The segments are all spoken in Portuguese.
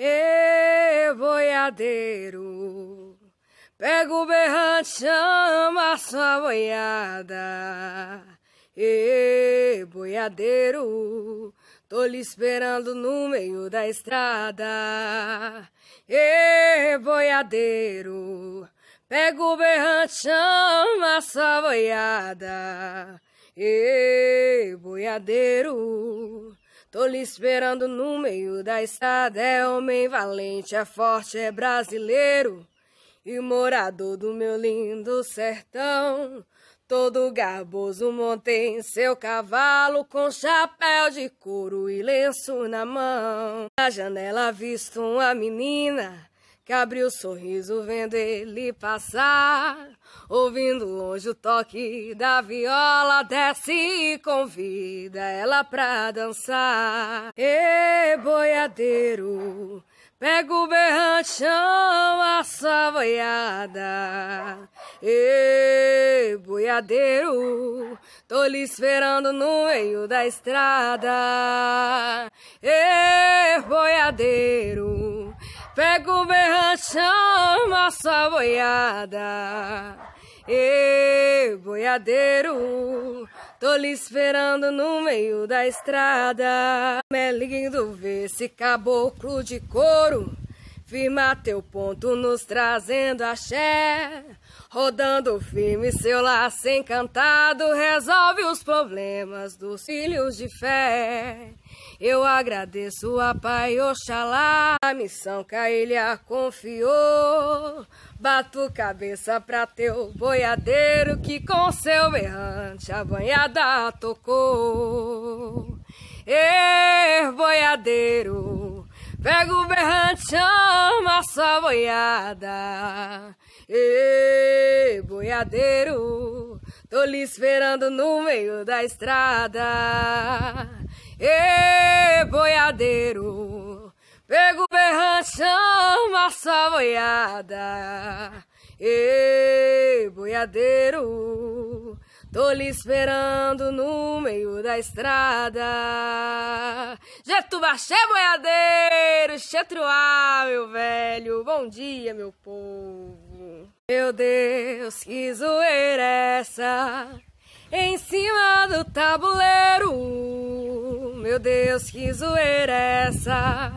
E boiadeiro, pega o berrante, chama sua boiada. E boiadeiro, tô lhe esperando no meio da estrada. E boiadeiro, pega o berrante, chama sua boiada. E boiadeiro. Tô lhe esperando no meio da estrada. É homem valente, é forte, é brasileiro e morador do meu lindo sertão. Todo garboso montei seu cavalo com chapéu de couro e lenço na mão. Na janela visto uma menina que abriu o sorriso vendo ele passar, ouvindo longe o toque da viola, desce e convida ela pra dançar. E boiadeiro, pega o berranchão, a sua boiada. E boiadeiro, tô lhe esperando no meio da estrada. E boiadeiro, Pego berranchão, ranchão, nossa boiada. E boiadeiro, tô lhe esperando no meio da estrada. Me lindo ver esse caboclo de couro. Firma teu ponto nos trazendo axé Rodando firme seu laço encantado Resolve os problemas dos filhos de fé Eu agradeço a Pai Oxalá A missão que a ilha confiou Bato cabeça pra teu boiadeiro Que com seu berrante a banhada tocou Ei, boiadeiro Pega o berrante, chama sua boiada. Ê, boiadeiro, tô lhe esperando no meio da estrada. Ê, boiadeiro, pega o berrante, chama sua boiada. Ê, boiadeiro, Tô lhe esperando no meio da estrada. Getubachê boiadeiro, xetruá, meu velho. Bom dia, meu povo. Meu Deus, que zoeira é essa? Em cima do tabuleiro. Meu Deus, que zoeira é essa?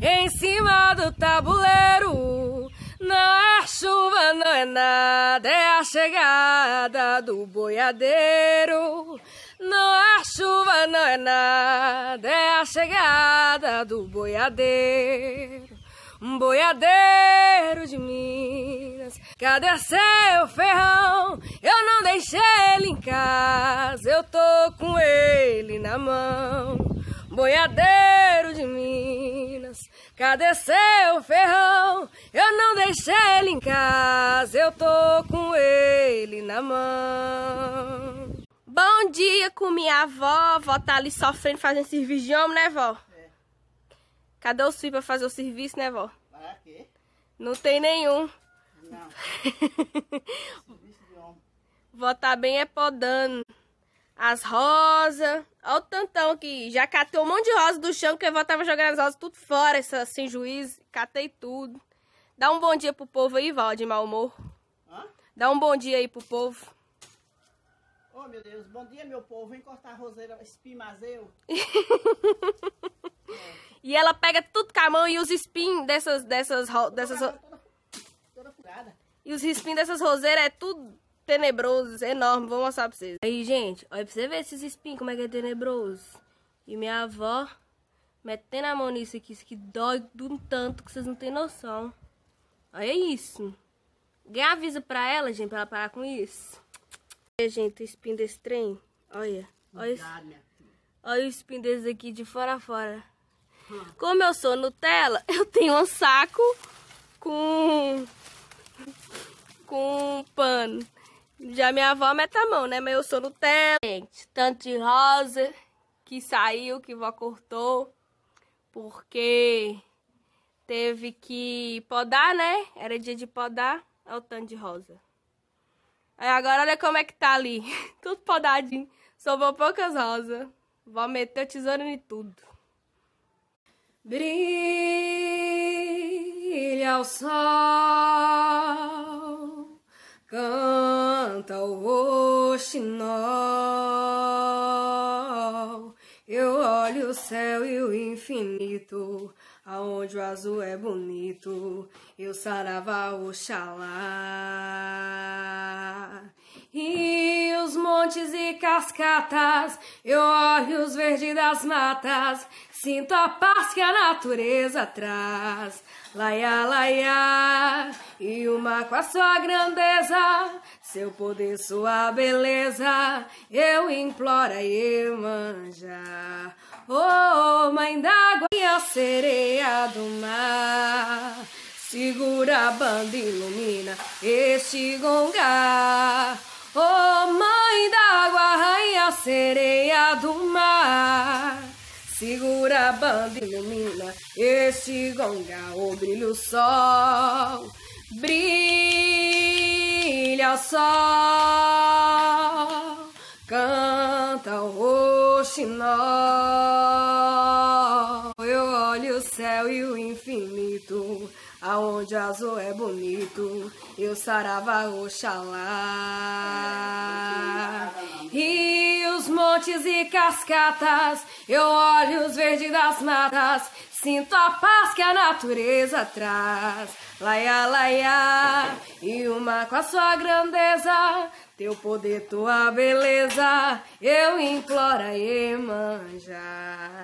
Em cima do tabuleiro. Não, é chuva não é nada, é a chegada do boiadeiro. Não, é chuva não é nada, é a chegada do boiadeiro. Um boiadeiro de Minas, cadê seu ferrão? Eu não deixei ele em casa, eu tô com ele na mão. Boiadeiro de Minas. Cadê seu ferrão? Eu não deixei ele em casa, eu tô com ele na mão. Bom dia com minha avó, vó tá ali sofrendo, fazendo serviço de homem, né, vó? É. Cadê os filhos pra fazer o serviço, né, vó? Pra quê? Não tem nenhum. Não. serviço de homem. Vó tá bem é podando as rosas. Olha o tantão que já catei um monte de rosa do chão, que eu tava jogando as rosas tudo fora, essa, sem juízo. Catei tudo. Dá um bom dia pro povo aí, Val, de mau humor. Hã? Dá um bom dia aí pro povo. Ô, oh, meu Deus, bom dia, meu povo. Vem cortar a roseira, espimazeu. é. E ela pega tudo com a mão e os espinhos dessas... dessas, dessas toda, toda, E os espinhos dessas roseiras é tudo tenebrosos, enormes, vou mostrar pra vocês. Aí, gente, olha pra você ver esses espinhos, como é que é tenebroso. E minha avó metendo a mão nisso aqui, isso aqui dói de um tanto que vocês não têm noção. Olha isso. Alguém avisa pra ela, gente, pra ela parar com isso. aí, gente, o espinho desse trem, olha. Olha, olha o espinho desse aqui de fora a fora. Hum. Como eu sou Nutella, eu tenho um saco com... com um pano. Já minha avó mete a mão, né? Mas eu sou Nutella. Gente, tanto de rosa que saiu, que vó cortou. Porque teve que podar, né? Era dia de podar. Olha é o tanto de rosa. Aí agora olha como é que tá ali. tudo podadinho. Sobrou poucas rosas. Vó meter o tesouro em tudo. Brilha o sol ao roxinol. Eu olho o céu e o infinito aonde o azul é bonito, eu sarava Oxalá. os montes e cascatas, eu olho os verdes das matas, sinto a paz que a natureza traz. Laia, laia, e o mar com a sua grandeza, seu poder, sua beleza, eu imploro a Iemanjá. Oh, oh mãe d'água, a sereia do mar. Segura a banda, ilumina este gongar. Oh, mãe d'água, rainha, sereia do mar. Segura a banda, ilumina este gongar. Oh, brilho sol, brilha o sol. Canta o roxinol olho o céu e o infinito, aonde azul é bonito, eu sarava Oxalá. os montes e cascatas, eu olho os verdes das matas, sinto a paz que a natureza traz. Laia, laia, e o mar com a sua grandeza, teu poder, tua beleza, eu imploro a Iemanjá.